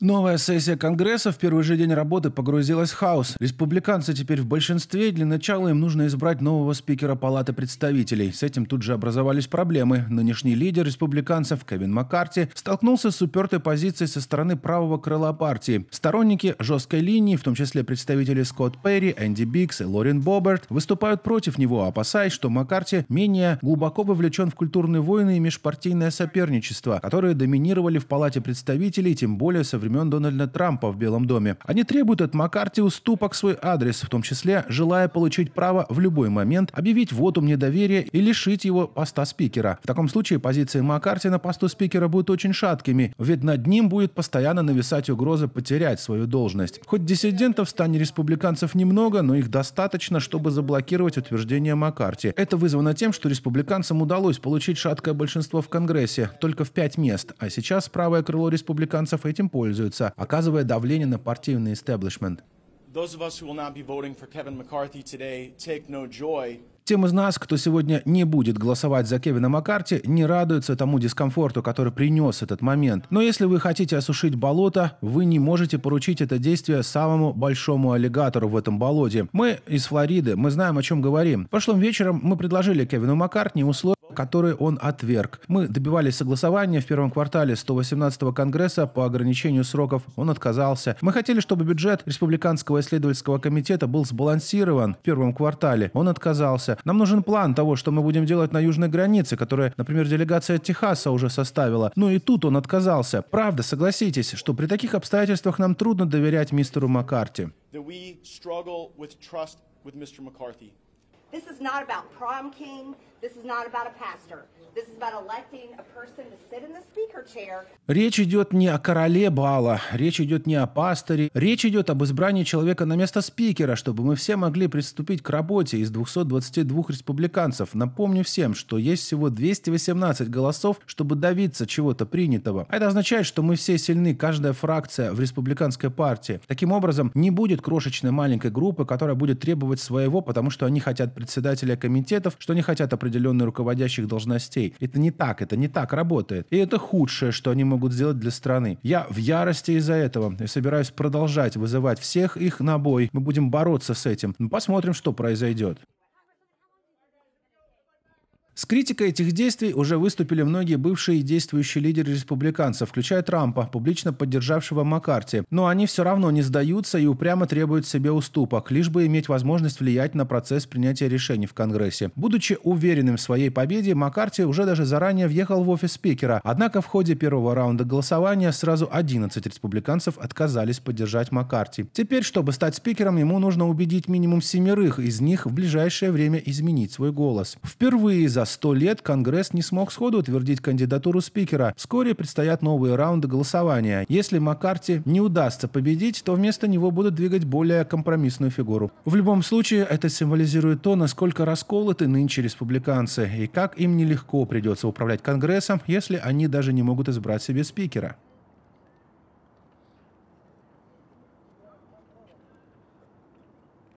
Новая сессия Конгресса в первый же день работы погрузилась в хаос. Республиканцы теперь в большинстве, и для начала им нужно избрать нового спикера Палаты представителей. С этим тут же образовались проблемы. Нынешний лидер республиканцев Кевин Маккарти столкнулся с упертой позицией со стороны правого крыла партии. Сторонники жесткой линии, в том числе представители Скотт Перри, Энди Бикс и Лорен Боберт, выступают против него, опасаясь, что Маккарти менее глубоко вовлечен в культурные войны и межпартийное соперничество, которые доминировали в Палате представителей, тем более со времен Дональда Трампа в Белом доме. Они требуют от Маккарти уступок свой адрес, в том числе желая получить право в любой момент объявить вотум недоверия и лишить его поста спикера. В таком случае позиции Маккарти на посту спикера будут очень шаткими, ведь над ним будет постоянно нависать угроза потерять свою должность. Хоть диссидентов в стане республиканцев немного, но их достаточно, чтобы заблокировать утверждение Маккарти. Это вызвано тем, что республиканцам удалось получить шаткое большинство в Конгрессе, только в пять мест, а сейчас правое крыло республиканцев этим пользуется используются, оказывая давление на партийный истеблишмент. Тем из нас, кто сегодня не будет голосовать за Кевина Маккарти, не радуются тому дискомфорту, который принес этот момент. Но если вы хотите осушить болото, вы не можете поручить это действие самому большому аллигатору в этом болоте. Мы из Флориды, мы знаем, о чем говорим. Прошлым вечером мы предложили Кевину Маккартни условия которые он отверг. Мы добивались согласования в первом квартале 118-го Конгресса по ограничению сроков. Он отказался. Мы хотели, чтобы бюджет Республиканского исследовательского комитета был сбалансирован в первом квартале. Он отказался. Нам нужен план того, что мы будем делать на южной границе, которая, например, делегация Техаса уже составила. Ну и тут он отказался. Правда, согласитесь, что при таких обстоятельствах нам трудно доверять мистеру Маккарти. This is not about prom king. Речь идет не о короле бала, речь идет не о пасторе, речь идет об избрании человека на место спикера, чтобы мы все могли приступить к работе из 222 республиканцев. Напомню всем, что есть всего 218 голосов, чтобы добиться чего-то принятого. Это означает, что мы все сильны, каждая фракция в республиканской партии. Таким образом, не будет крошечной маленькой группы, которая будет требовать своего, потому что они хотят председателя комитетов, что они хотят определить определенной руководящих должностей. Это не так, это не так работает. И это худшее, что они могут сделать для страны. Я в ярости из-за этого и собираюсь продолжать вызывать всех их на бой. Мы будем бороться с этим. Ну, посмотрим, что произойдет. С критикой этих действий уже выступили многие бывшие и действующие лидеры республиканцев, включая Трампа, публично поддержавшего Маккарти. Но они все равно не сдаются и упрямо требуют себе уступок, лишь бы иметь возможность влиять на процесс принятия решений в Конгрессе. Будучи уверенным в своей победе, Маккарти уже даже заранее въехал в офис спикера. Однако в ходе первого раунда голосования сразу 11 республиканцев отказались поддержать Маккарти. Теперь, чтобы стать спикером, ему нужно убедить минимум семерых из них в ближайшее время изменить свой голос. Впервые за Сто лет Конгресс не смог сходу утвердить кандидатуру спикера. Вскоре предстоят новые раунды голосования. Если Маккарти не удастся победить, то вместо него будут двигать более компромиссную фигуру. В любом случае, это символизирует то, насколько расколоты нынче республиканцы и как им нелегко придется управлять Конгрессом, если они даже не могут избрать себе спикера.